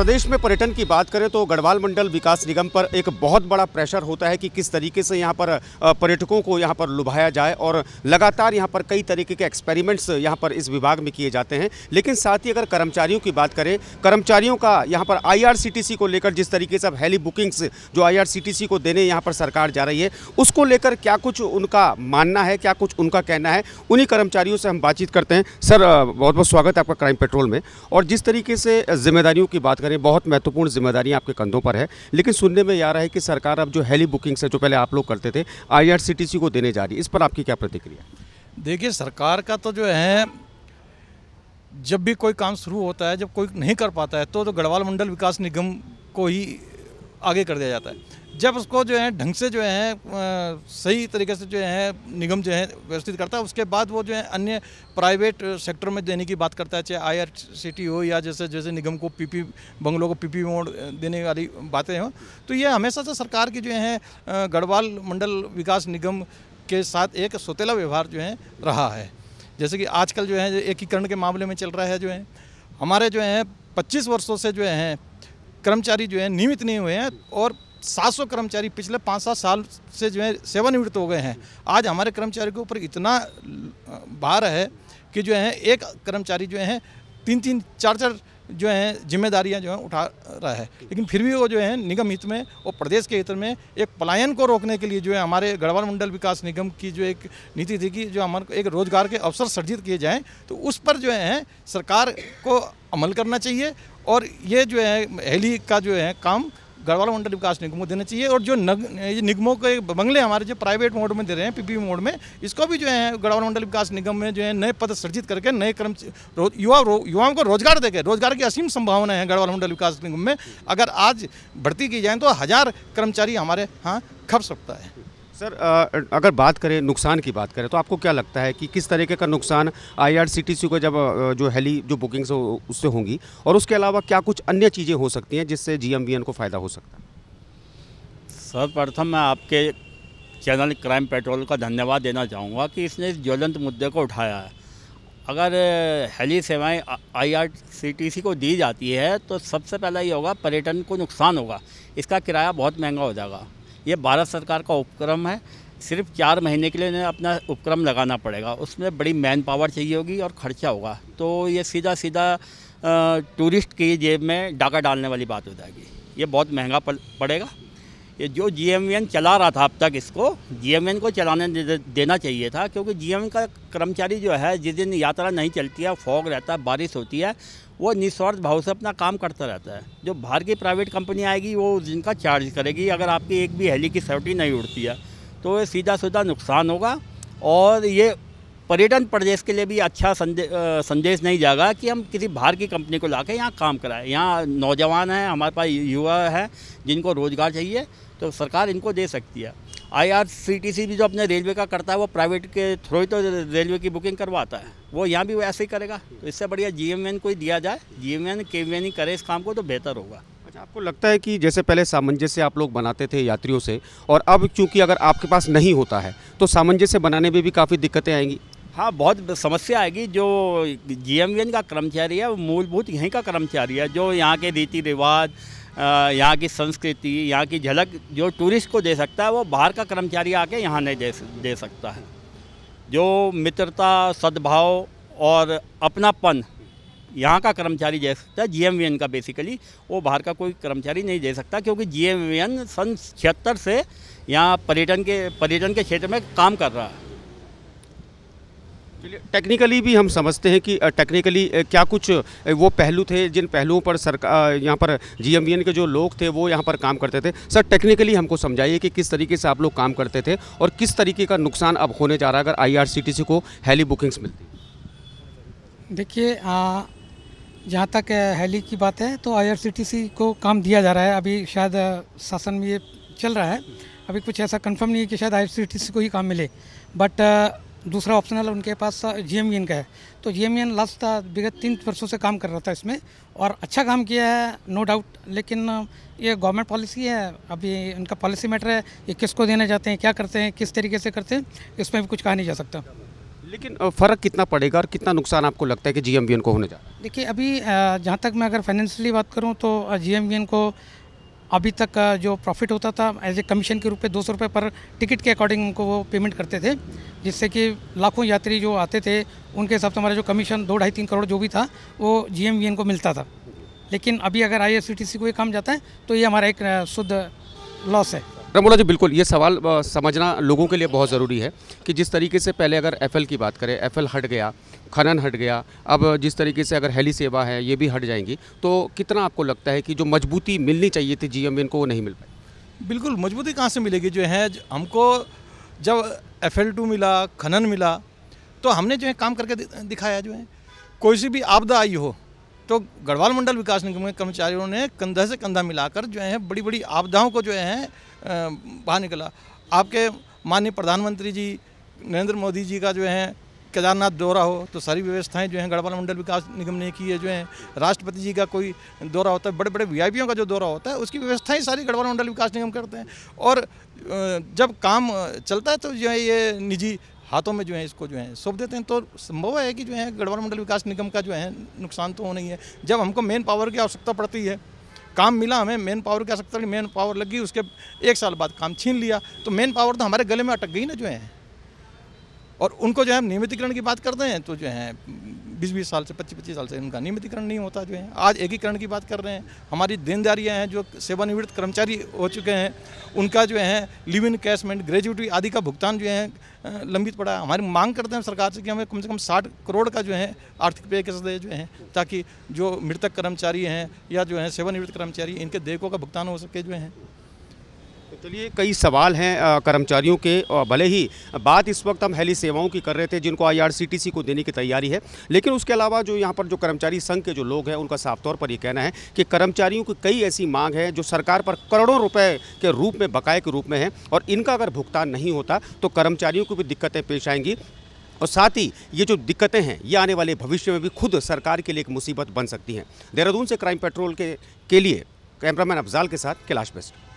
प्रदेश में पर्यटन की बात करें तो गढ़वाल मंडल विकास निगम पर एक बहुत बड़ा प्रेशर होता है कि किस तरीके से यहाँ पर पर्यटकों को यहाँ पर लुभाया जाए और लगातार यहाँ पर कई तरीके के एक्सपेरिमेंट्स यहाँ पर इस विभाग में किए जाते हैं लेकिन साथ ही अगर कर्मचारियों की बात करें कर्मचारियों का यहाँ पर आई को लेकर जिस तरीके से अब हेली बुकिंग्स जो आई को देने यहाँ पर सरकार जा रही है उसको लेकर क्या कुछ उनका मानना है क्या कुछ उनका कहना है उन्हीं कर्मचारियों से हम बातचीत करते हैं सर बहुत बहुत स्वागत है आपका क्राइम पेट्रोल में और जिस तरीके से जिम्मेदारियों की बात करें करें बहुत महत्वपूर्ण जिम्मेदारी आपके कंधों पर है लेकिन सुनने में आ रहा है कि सरकार अब जो हेली बुकिंग से जो पहले आप लोग करते थे आई को देने जा रही है इस पर आपकी क्या प्रतिक्रिया देखिए सरकार का तो जो है जब भी कोई काम शुरू होता है जब कोई नहीं कर पाता है तो जो गढ़वाल मंडल विकास निगम को ही आगे कर दिया जाता है जब उसको जो है ढंग से जो है सही तरीके से जो है निगम जो है व्यवस्थित करता है उसके बाद वो जो है अन्य प्राइवेट सेक्टर में देने की बात करता है चाहे टी हो या जैसे जैसे निगम को पीपी बंगलों को पीपी मोड देने वाली बातें हों तो ये हमेशा से सरकार की जो है गढ़वाल मंडल विकास निगम के साथ एक सौतेला व्यवहार जो है रहा है जैसे कि आजकल जो है एकीकरण के मामले में चल रहा है जो है हमारे जो है पच्चीस वर्षों से जो है कर्मचारी जो है नियमित नहीं हुए हैं और 700 कर्मचारी पिछले पाँच सात साल से जो है सेवानिवृत्त हो गए हैं आज हमारे कर्मचारी के ऊपर इतना भार है कि जो है एक कर्मचारी जो है तीन तीन चार चार जो है जिम्मेदारियां जो है उठा रहा है लेकिन फिर भी वो जो है निगम हित में और प्रदेश के हित में एक पलायन को रोकने के लिए जो है हमारे गढ़वाल मंडल विकास निगम की जो एक नीति थी कि जो हमारे एक रोजगार के अवसर सृजित किए जाएं तो उस पर जो है सरकार को अमल करना चाहिए और ये जो है हेली का जो है काम गढ़वाल मंडल विकास निगम को देना चाहिए और जो नग ये निगमों के बंगले हमारे जो प्राइवेट मोड में दे रहे हैं पीपी मोड में इसको भी जो है गढ़वाल मंडल विकास निगम में जो है नए पद सृजित करके नए कर्म युवा युवाओं को रोजगार के रोजगार की असीम संभावना है गढ़वाल मंडल विकास निगम में अगर आज भर्ती की जाए तो हज़ार कर्मचारी हमारे यहाँ खप सकता है सर आ, अगर बात करें नुकसान की बात करें तो आपको क्या लगता है कि किस तरीके का नुकसान आईआरसीटीसी को जब जो हेली जो बुकिंग्स हो, उससे होंगी और उसके अलावा क्या कुछ अन्य चीज़ें हो सकती हैं जिससे जीएमवीएन को फ़ायदा हो सकता है सर्वप्रथम मैं आपके चैनल क्राइम पेट्रोल का धन्यवाद देना चाहूँगा कि इसने इस ज्वलंत मुद्दे को उठाया है अगर हेली सेवाएं सी को दी जाती है तो सबसे पहला ये होगा पर्यटन को नुकसान होगा इसका किराया बहुत महंगा हो जाएगा ये भारत सरकार का उपक्रम है सिर्फ चार महीने के लिए इन्हें अपना उपक्रम लगाना पड़ेगा उसमें बड़ी मैन पावर चाहिए होगी और खर्चा होगा तो ये सीधा सीधा टूरिस्ट की जेब में डाका डालने वाली बात हो जाएगी ये बहुत महंगा पड़ेगा ये जो जी चला रहा था अब तक इसको जी को चलाने दे, देना चाहिए था क्योंकि जी का कर्मचारी जो है जिस दिन यात्रा नहीं चलती है फॉग रहता है बारिश होती है वो निस्वार्थ भाव से अपना काम करता रहता है जो बाहर की प्राइवेट कंपनी आएगी वो उस दिन का चार्ज करेगी अगर आपकी एक भी हेली की सर्टी नहीं उड़ती है तो ये सीधा सीधा नुकसान होगा और ये पर्यटन प्रदेश के लिए भी अच्छा संदेश संदेश नहीं जाएगा कि हम किसी बाहर की कंपनी को ला कर यहाँ काम कराएं यहाँ नौजवान हैं हमारे पास युवा हैं जिनको रोज़गार चाहिए तो सरकार इनको दे सकती है आईआरसीटीसी भी जो अपने रेलवे का करता है वो प्राइवेट के थ्रू ही तो रेलवे की बुकिंग करवाता है वो यहाँ भी वैसे ही करेगा तो इससे बढ़िया जीएमएन को ही दिया जाए जीएमएन एन ही करे इस काम को तो बेहतर होगा अच्छा आपको लगता है कि जैसे पहले सामंजस्य आप लोग बनाते थे यात्रियों से और अब चूंकि अगर आपके पास नहीं होता है तो सामंजस्य बनाने में भी काफ़ी दिक्कतें आएंगी हाँ बहुत समस्या आएगी जो एन का कर्मचारी है वो मूलभूत यहीं का कर्मचारी है जो यहाँ के रीति रिवाज यहाँ की संस्कृति यहाँ की झलक जो टूरिस्ट को दे सकता है वो बाहर का कर्मचारी आके यहाँ नहीं दे दे सकता है जो मित्रता सद्भाव और अपनापन यहाँ का कर्मचारी दे सकता है जी का बेसिकली वो बाहर का कोई कर्मचारी नहीं दे सकता क्योंकि जी सन छिहत्तर से यहाँ पर्यटन के पर्यटन के क्षेत्र में काम कर रहा है टेक्निकली भी हम समझते हैं कि टेक्निकली क्या कुछ वो पहलू थे जिन पहलुओं पर सरकार यहाँ पर जीएमवीएन के जो लोग थे वो यहाँ पर काम करते थे सर टेक्निकली हमको समझाइए कि किस तरीके से आप लोग काम करते थे और किस तरीके का नुकसान अब होने जा रहा है अगर आईआरसीटीसी को हेली बुकिंग्स मिलती देखिए जहाँ तक हेली की बात है तो आई को काम दिया जा रहा है अभी शायद शासन में ये चल रहा है अभी कुछ ऐसा कन्फर्म नहीं है कि शायद आई को ही काम मिले बट दूसरा ऑप्शनल उनके पास जी का है तो जी लास्ट विगत तीन वर्षों से काम कर रहा था इसमें और अच्छा काम किया है नो डाउट लेकिन ये गवर्नमेंट पॉलिसी है अभी इनका पॉलिसी मैटर है ये किसको देने जाते हैं क्या करते हैं किस तरीके से करते हैं इसमें भी कुछ कहा नहीं जा सकता लेकिन फ़र्क कितना पड़ेगा और कितना नुकसान आपको लगता है कि जी को होने जा देखिए अभी जहाँ तक मैं अगर फाइनेंशियली बात करूँ तो जी को अभी तक जो प्रॉफिट होता था एज ए कमीशन के रूप में दो सौ रुपये पर टिकट के अकॉर्डिंग उनको वो पेमेंट करते थे जिससे कि लाखों यात्री जो आते थे उनके हिसाब से हमारा जो कमीशन दो ढाई तीन करोड़ जो भी था वो जी को मिलता था लेकिन अभी अगर आई को ये काम जाता है तो ये हमारा एक शुद्ध लॉस है रमोला जी बिल्कुल ये सवाल समझना लोगों के लिए बहुत ज़रूरी है कि जिस तरीके से पहले अगर एफएल की बात करें एफएल हट गया खनन हट गया अब जिस तरीके से अगर हेली सेवा है ये भी हट जाएंगी तो कितना आपको लगता है कि जो मजबूती मिलनी चाहिए थी जी को वो नहीं मिल पाई बिल्कुल मजबूती कहाँ से मिलेगी जो है हमको जब एफ मिला खनन मिला तो हमने जो है काम करके दिखाया जो है कोई सी भी आपदा आई हो तो गढ़वाल मंडल विकास निगम के कर्मचारियों ने कंधे से कंधा मिलाकर जो है बड़ी बड़ी आपदाओं को जो है बाहर निकला आपके माननीय प्रधानमंत्री जी नरेंद्र मोदी जी का जो है केदारनाथ दौरा हो तो सारी व्यवस्थाएं जो हैं गढ़वाल मंडल विकास निगम ने की है जो है राष्ट्रपति जी का कोई दौरा होता है बड़े बड़े वीआईपीओं का जो दौरा होता है उसकी व्यवस्थाएं सारी गढ़वाल मंडल विकास निगम करते हैं और जब काम चलता है तो जो है ये निजी हाथों में जो है इसको जो है सौंप देते हैं तो संभव है कि जो है गढ़वाल मंडल विकास निगम का जो है नुकसान तो होना ही है जब हमको मेन पावर की आवश्यकता पड़ती है काम मिला हमें मेन पावर की आवश्यकता मेन पावर लगी उसके एक साल बाद काम छीन लिया तो मेन पावर तो हमारे गले में अटक गई ना जो है और उनको जो है नियमितीकरण की बात करते हैं तो जो है बीस बीस साल से पच्चीस पच्चीस साल से इनका नियमितकरण नहीं होता जो है आज एकीकरण की बात कर रहे हैं हमारी देनदारियाँ हैं जो सेवानिवृत्त कर्मचारी हो चुके हैं उनका जो है लिव इन कैशमेंट ग्रेजुएटी आदि का भुगतान जो है लंबित पड़ा है हमारी मांग करते हैं सरकार से कि हमें कम से कम साठ करोड़ का जो है आर्थिक पे दे जो है ताकि जो मृतक कर्मचारी हैं या जो है सेवानिवृत्त कर्मचारी इनके देखों का भुगतान हो सके जो है तो चलिए कई सवाल हैं कर्मचारियों के भले ही बात इस वक्त हम हेली सेवाओं की कर रहे थे जिनको आईआरसीटीसी को देने की तैयारी है लेकिन उसके अलावा जो यहाँ पर जो कर्मचारी संघ के जो लोग हैं उनका साफ तौर पर ये कहना है कि कर्मचारियों की कई ऐसी मांग है जो सरकार पर करोड़ों रुपए के रूप में बकाए के रूप में है और इनका अगर भुगतान नहीं होता तो कर्मचारियों को भी दिक्कतें पेश आएंगी और साथ ही ये जो दिक्कतें हैं ये आने वाले भविष्य में भी खुद सरकार के लिए एक मुसीबत बन सकती हैं देहरादून से क्राइम पेट्रोल के, के लिए कैमरामैन अफजाल के साथ कैलाश बेस्ट